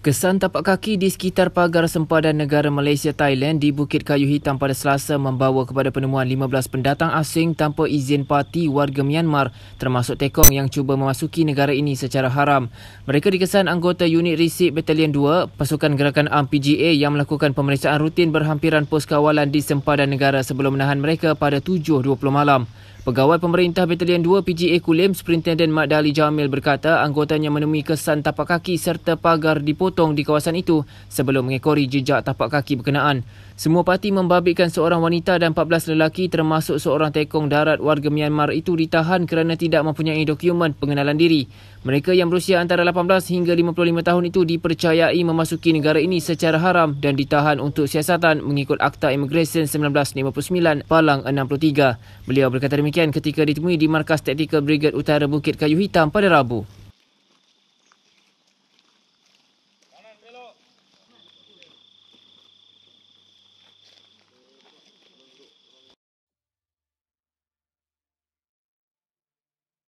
Kesan tapak kaki di sekitar pagar sempadan negara Malaysia Thailand di Bukit Kayu Hitam pada Selasa membawa kepada penemuan 15 pendatang asing tanpa izin parti warga Myanmar termasuk Tekong yang cuba memasuki negara ini secara haram. Mereka dikesan anggota unit risik Batalion 2, pasukan gerakan am yang melakukan pemeriksaan rutin berhampiran pos kawalan di sempadan negara sebelum menahan mereka pada 7.20 malam. Pegawai Pemerintah Batalion 2 PGA Kulim Superintendent Mat Dali Jamil berkata anggotanya menemui kesan tapak kaki serta pagar dipotong di kawasan itu sebelum mengekori jejak tapak kaki berkenaan. Semua parti membabitkan seorang wanita dan 14 lelaki termasuk seorang tekong darat warga Myanmar itu ditahan kerana tidak mempunyai dokumen pengenalan diri. Mereka yang berusia antara 18 hingga 55 tahun itu dipercayai memasuki negara ini secara haram dan ditahan untuk siasatan mengikut Akta Immigration 1959 Palang 63. Beliau berkata demikian ketika ditemui di Markas Taktikal Brigade Utara Bukit Kayu Hitam pada Rabu.